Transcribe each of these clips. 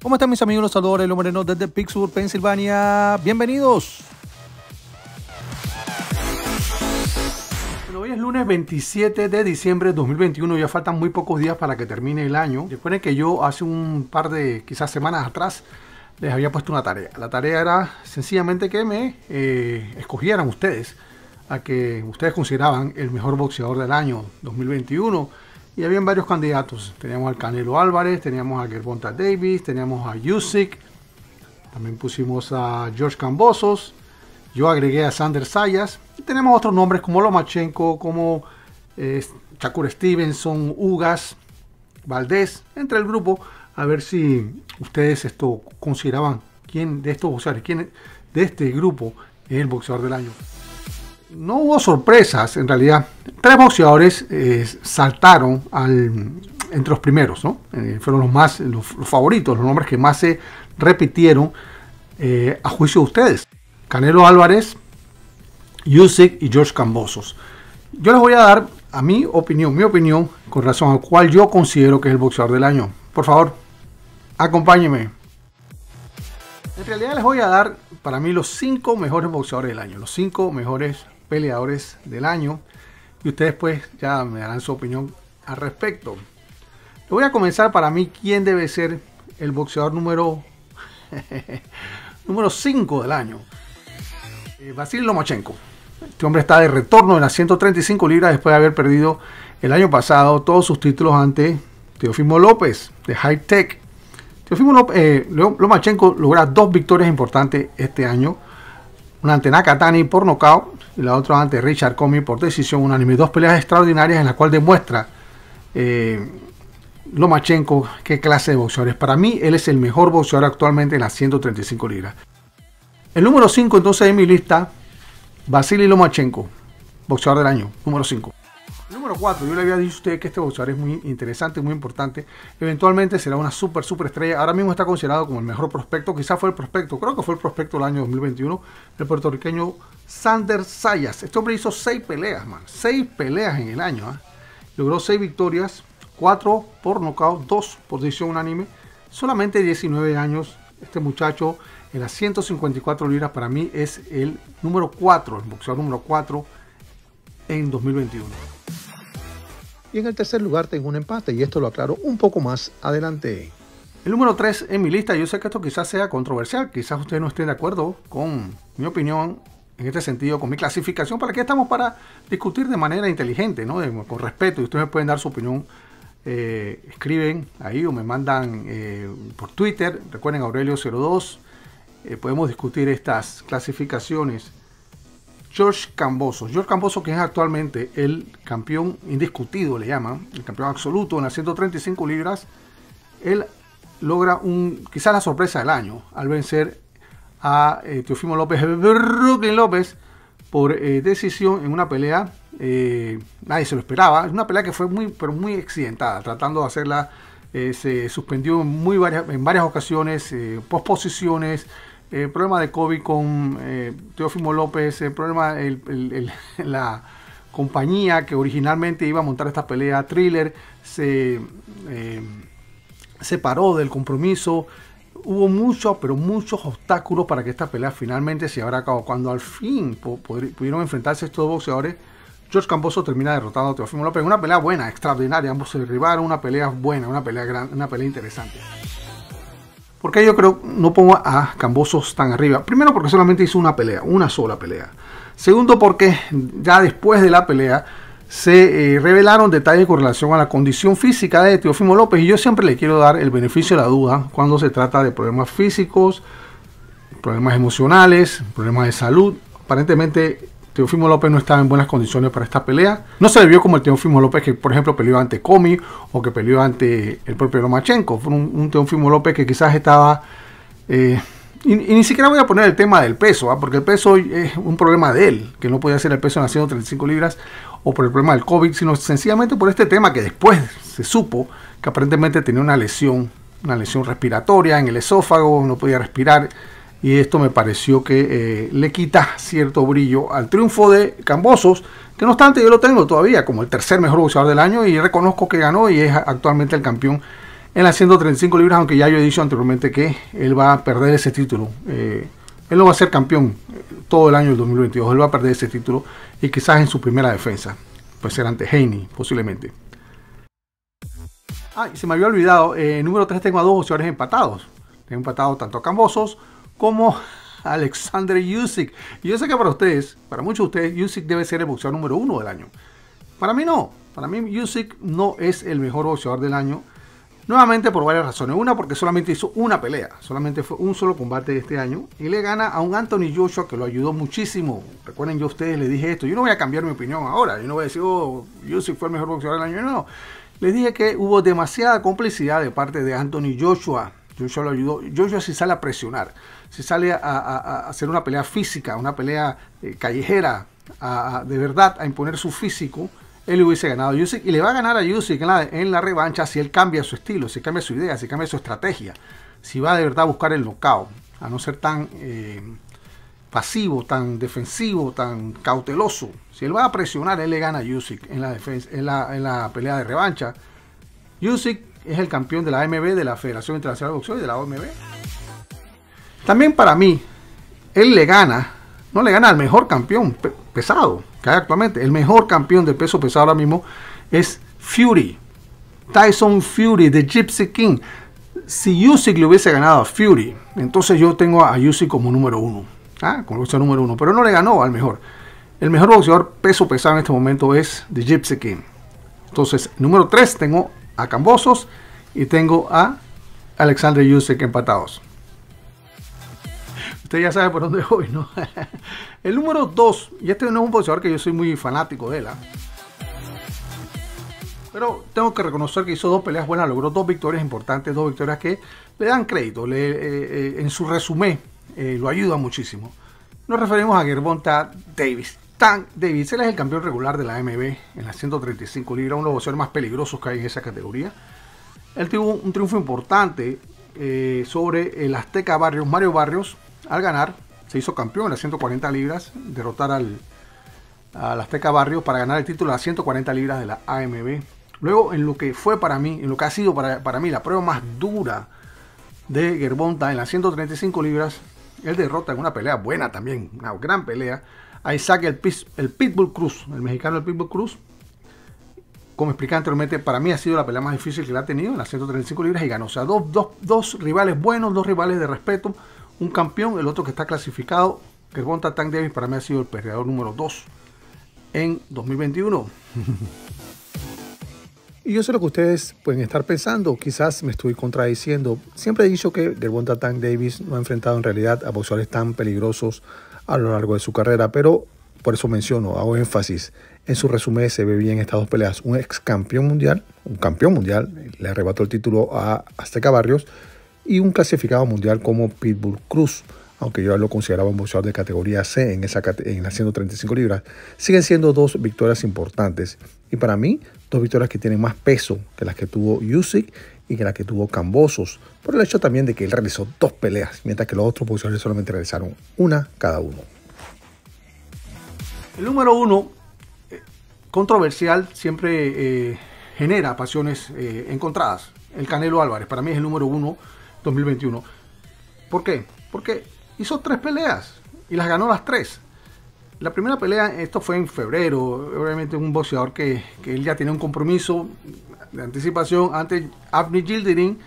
¿Cómo están mis amigos? Los saludo los desde Pittsburgh, Pensilvania. Bienvenidos. hoy es lunes 27 de diciembre de 2021. Ya faltan muy pocos días para que termine el año. Recuerden que yo hace un par de, quizás semanas atrás, les había puesto una tarea. La tarea era sencillamente que me eh, escogieran ustedes a que ustedes consideraban el mejor boxeador del año 2021 y habían varios candidatos. Teníamos al Canelo Álvarez, teníamos a Gervonta Davis, teníamos a Usyk, también pusimos a George Cambosos, yo agregué a Sander Sayas. Y tenemos otros nombres como Lomachenko, como eh, Stevenson, Ugas, Valdés, entre el grupo. A ver si ustedes esto consideraban quién de estos boxeadores, quién de este grupo es el boxeador del año no hubo sorpresas en realidad. Tres boxeadores eh, saltaron entre los primeros, ¿no? Eh, fueron los más los, favoritos, los nombres que más se repitieron eh, a juicio de ustedes. Canelo Álvarez, Yusek y George Cambosos. Yo les voy a dar a mi opinión, mi opinión con razón a cual yo considero que es el boxeador del año. Por favor, acompáñenme. En realidad les voy a dar para mí los cinco mejores boxeadores del año, los cinco mejores peleadores del año. Y ustedes pues ya me darán su opinión al respecto. voy a comenzar para mí quién debe ser el boxeador número número 5 del año. Eh, Vasil Lomachenko. Este hombre está de retorno en las 135 libras después de haber perdido el año pasado todos sus títulos ante Teofimo López de High Tech. Teofimo eh, Lomachenko logra dos victorias importantes este año. Una ante Nakatani por nocaut y la otra ante Richard Comey por decisión unánime. Dos peleas extraordinarias en las cuales demuestra eh, Lomachenko qué clase de boxeador es. Para mí, él es el mejor boxeador actualmente en las 135 libras. El número 5 entonces de mi lista, Vasily Lomachenko, boxeador del año, número 5. Número 4, yo le había dicho a usted que este boxeador es muy interesante, muy importante. Eventualmente será una super, super estrella. Ahora mismo está considerado como el mejor prospecto. Quizás fue el prospecto, creo que fue el prospecto del año 2021, el puertorriqueño Sander Sayas. Este hombre hizo 6 peleas, man. 6 peleas en el año. ¿ah? Logró 6 victorias, 4 por nocaut, 2 por decisión unánime. Solamente 19 años. Este muchacho en las 154 libras para mí es el número 4, el boxeador número 4 en 2021. Y en el tercer lugar tengo un empate y esto lo aclaro un poco más adelante. El número 3 en mi lista, yo sé que esto quizás sea controversial, quizás ustedes no estén de acuerdo con mi opinión en este sentido, con mi clasificación, para que estamos para discutir de manera inteligente, con respeto, y ustedes me pueden dar su opinión eh, escriben ahí o me mandan eh, por Twitter. Recuerden Aurelio02. Eh, podemos discutir estas clasificaciones. George Camboso. George Camboso, que es actualmente el campeón indiscutido, le llaman, el campeón absoluto en las 135 libras, él logra un quizás la sorpresa del año al vencer a eh, Teofimo López, Brooklyn López, por eh, decisión en una pelea. Eh, nadie se lo esperaba. Una pelea que fue muy, pero muy accidentada, tratando de hacerla. se suspendió muy varias, en varias ocasiones, posposiciones el eh, problema de COVID con eh, Teófimo López, el problema, la compañía que originalmente iba a montar esta pelea, Thriller, se eh, paró separó del compromiso. Hubo muchos, pero muchos obstáculos para que esta pelea finalmente se llevara a Cuando al fin pudieron enfrentarse estos boxeadores, George Camposo termina derrotando a Teofimo López. Una pelea buena, extraordinaria. Ambos se derribaron, una pelea buena, una pelea, grande, una pelea interesante. ¿Por qué yo creo no pongo a Cambosos tan arriba? Primero porque solamente hizo una pelea, una sola pelea. Segundo porque ya después de la pelea se eh, revelaron detalles con relación a la condición física de Teofimo López y yo siempre le quiero dar el beneficio de la duda cuando se trata de problemas físicos, problemas emocionales, problemas de salud. Aparentemente Teófimo López no estaba en buenas condiciones para esta pelea. No se le vio como el Teofimo López que, por ejemplo, peleó ante Comi o que peleó ante el propio Lomachenko. Fue un, Teón Teófimo López que quizás estaba... Eh, y, ni siquiera voy a poner el tema del peso, ¿ah? porque el peso es un problema de él, que no podía hacer el peso en las 135 libras o por el problema del COVID, sino sencillamente por este tema que después se supo que aparentemente tenía una lesión, una lesión respiratoria en el esófago, no podía respirar y esto me pareció que eh, le quita cierto brillo al triunfo de Cambosos, que no obstante yo lo tengo todavía como el tercer mejor boxeador del año y reconozco que ganó y es actualmente el campeón en las 135 libras, aunque ya yo he dicho anteriormente que él va a perder ese título. Eh, él no va a ser campeón eh, todo el año del 2022, él va a perder ese título y quizás en su primera defensa, pues será ante Haney posiblemente. Ah, y se me había olvidado, el número 3 tengo a dos boxeadores empatados. Tengo empatado tanto a Cambosos como Alexander Yusik. Y yo sé que para ustedes, para muchos de ustedes, Yusik debe ser el boxeador número uno del año. Para mí no. Para mí Yusik no es el mejor boxeador del año. Nuevamente por varias razones. Una, porque solamente hizo una pelea. Solamente fue un solo combate este año. Y le gana a un Anthony Joshua que lo ayudó muchísimo. Recuerden, yo a ustedes les dije esto. Yo no voy a cambiar mi opinión ahora. Yo no voy a decir, oh, Yusik fue el mejor boxeador del año. No. Les dije que hubo demasiada complicidad de parte de Anthony Joshua Joshua lo ayudó. Joshua si sale a presionar, si sale a, hacer una pelea física, una pelea eh, callejera, de verdad, a imponer su físico, él hubiese ganado a y le va a ganar a Yusik en la, revancha si él cambia su estilo, si cambia su idea, si cambia su estrategia, si va de verdad a buscar el knockout, a no ser tan eh, pasivo, tan defensivo, tan cauteloso. Si él va a presionar, él le gana a Yusik en la, defensa, en la, pelea de revancha. Yusik es el campeón de la AMB, de la Federación Internacional de Boxeo y de la OMB. También para mí, él le gana, no le gana al mejor campeón pesado que hay actualmente. El mejor campeón de peso pesado ahora mismo es Fury. Tyson Fury, The Gypsy King. Si Usyk le hubiese ganado a Fury, entonces yo tengo a Usyk como número uno. ¿ah? Como el número uno. Pero no le ganó al mejor. El mejor boxeador peso pesado en este momento es The Gypsy King. Entonces, número 3 tengo a Cambosos y tengo a Alexander Yusek empatados. Usted ya sabe por dónde voy, ¿no? El número 2, y este no es un boxeador que yo soy muy fanático de él. ¿ah? Pero tengo que reconocer que hizo dos peleas buenas, logró dos victorias importantes, dos victorias que le dan crédito, le, eh, eh, en su resumen eh, lo ayuda muchísimo. Nos referimos a Gervonta Davis. Tank él es el campeón regular de la AMB en las 135 libras, uno de los boxeadores más peligrosos que hay en esa categoría. Él tuvo un triunfo importante eh, sobre el Azteca Barrios, Mario Barrios, al ganar, se hizo campeón en las 140 libras, derrotar al, Azteca Barrios para ganar el título de las 140 libras de la AMB. Luego, en lo que fue para mí, en lo que ha sido para, para mí la prueba más dura de Gerbonta en las 135 libras, él derrota en una pelea buena también, una gran pelea a Isaac el, el Pitbull Cruz, el mexicano el Pitbull Cruz. Como explicaba anteriormente, para mí ha sido la pelea más difícil que la ha tenido en las 135 libras y ganó. O sea, dos, dos, dos rivales buenos, dos rivales de respeto. Un campeón, el otro que está clasificado, que es Tank Davis, para mí ha sido el peleador número 2 en 2021. Y yo sé lo que ustedes pueden estar pensando, quizás me estoy contradiciendo. Siempre he dicho que Gervonta Tank Davis no ha enfrentado en realidad a boxeadores tan peligrosos a lo largo de su carrera, pero por eso menciono, hago énfasis. En su resumen se ve bien estas dos peleas. Un ex campeón mundial, un campeón mundial, le arrebató el título a Azteca Barrios, y un clasificado mundial como Pitbull Cruz, aunque yo lo consideraba un boxeador de categoría C en, esa, en las 135 libras. Siguen siendo dos victorias importantes. Y para mí, dos victorias que tienen más peso que las que tuvo Usyk y en la que tuvo cambosos, por el hecho también de que él realizó dos peleas, mientras que los otros boxeadores solamente realizaron una cada uno. El número uno, eh, controversial, siempre eh, genera pasiones eh, encontradas. El Canelo Álvarez, para mí es el número uno 2021. ¿Por qué? Porque hizo tres peleas y las ganó las tres. La primera pelea, esto fue en febrero, obviamente un boxeador que, que él ya tenía un compromiso, de anticipación ante Avni Gildirin.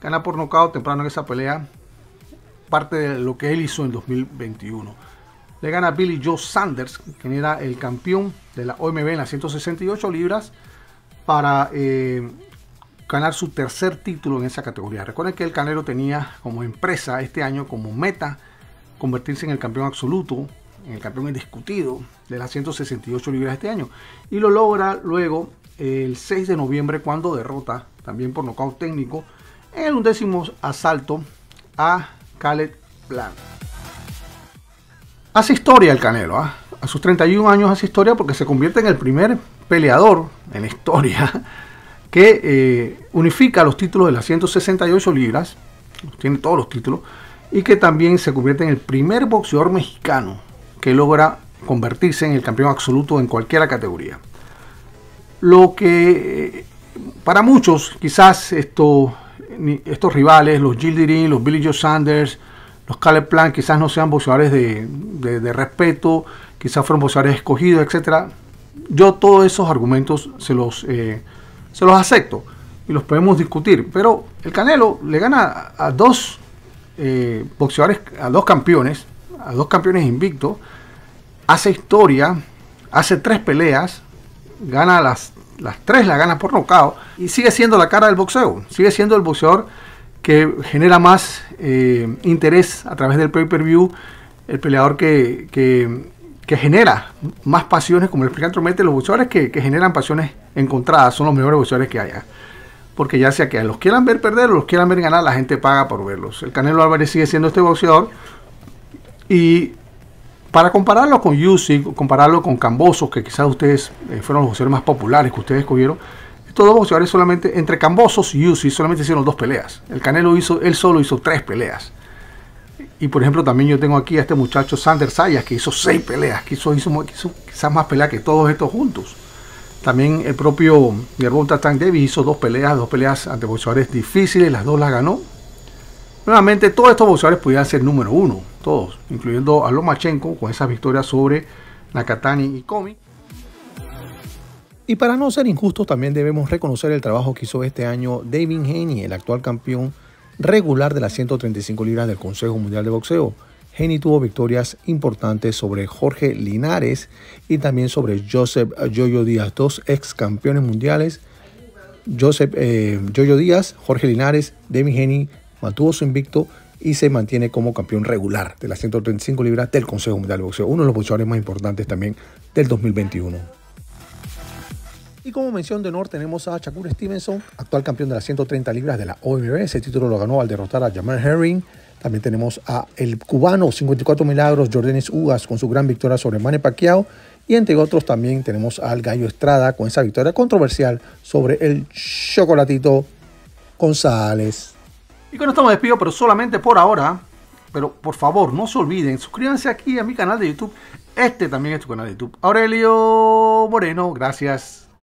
Gana por nocaut temprano en esa pelea. Parte de lo que él hizo en 2021. Le gana Billy Joe Sanders, quien era el campeón de la OMB en las 168 libras, para eh, ganar su tercer título en esa categoría. Recuerden que el canero tenía como empresa este año como meta convertirse en el campeón absoluto en el campeón indiscutido de las 168 libras este año. Y lo logra luego el 6 de noviembre cuando derrota, también por nocaut técnico, en el undécimo asalto a Khaled Blanc. Hace historia el Canelo, ¿ah? a sus 31 años hace historia porque se convierte en el primer peleador en la historia que eh, unifica los títulos de las 168 libras, tiene todos los títulos, y que también se convierte en el primer boxeador mexicano que logra convertirse en el campeón absoluto en cualquiera categoría. Lo que eh, para muchos quizás esto, estos rivales, los Gildirin, los Billy Joe Sanders, los Caleb Plan, quizás no sean boxeadores de, respeto, quizás fueron boxeadores escogidos, etc. Yo todos esos argumentos se los, eh, se los acepto y los podemos discutir, pero el Canelo le gana a dos eh, boxeadores, a dos campeones a dos campeones invictos, hace historia, hace tres peleas, gana las, las tres, las gana por nocao y sigue siendo la cara del boxeo, sigue siendo el boxeador que genera más eh, interés a través del pay-per-view, el peleador que, que, que, genera más pasiones, como el explica anteriormente, los boxeadores que, que, generan pasiones encontradas son los mejores boxeadores que haya. Porque ya sea que los quieran ver perder o los quieran ver ganar, la gente paga por verlos. El Canelo Álvarez sigue siendo este boxeador y para compararlo con Usyk, compararlo con Cambosos, que quizás ustedes eh, fueron los boxeadores más populares que ustedes cogieron, estos dos boxeadores solamente, entre Cambosos y Usyk, solamente hicieron dos peleas. El Canelo hizo, él solo hizo tres peleas. Y por ejemplo, también yo tengo aquí a este muchacho Sander Sayas, que hizo seis peleas, que hizo, hizo, quizás más peleas que todos estos juntos. También el propio Gervonta Tank Davis hizo dos peleas, dos peleas ante boxeadores difíciles, las dos las ganó. Nuevamente, todos estos boxeadores pudieran ser número uno incluyendo a Lomachenko con esas victorias sobre Nakatani y Komi. Y para no ser injustos, también debemos reconocer el trabajo que hizo este año David Haney, el actual campeón regular de las 135 libras del Consejo Mundial de Boxeo. Haney tuvo victorias importantes sobre Jorge Linares y también sobre Joseph Yoyo Díaz, dos ex campeones mundiales. Joseph eh, Jojo Díaz, Jorge Linares, David Haney mantuvo su invicto y se mantiene como campeón regular de las 135 libras del Consejo Mundial de Boxeo, uno de los boxeadores más importantes también del 2021. Y como mención de honor tenemos a Shakur Stevenson, actual campeón de las 130 libras de la OMB. Ese título lo ganó al derrotar a Jamal Herring. También tenemos a el cubano 54 Milagros, Jordanes Ugas, con su gran victoria sobre Mane Pacquiao. Y entre otros también tenemos al Gallo Estrada con esa victoria controversial sobre el Chocolatito González. Y con esto me despido, pero solamente por ahora. Pero por favor, no se olviden, suscríbanse aquí a mi canal de YouTube. Este también es tu canal de YouTube. Aurelio Moreno, gracias.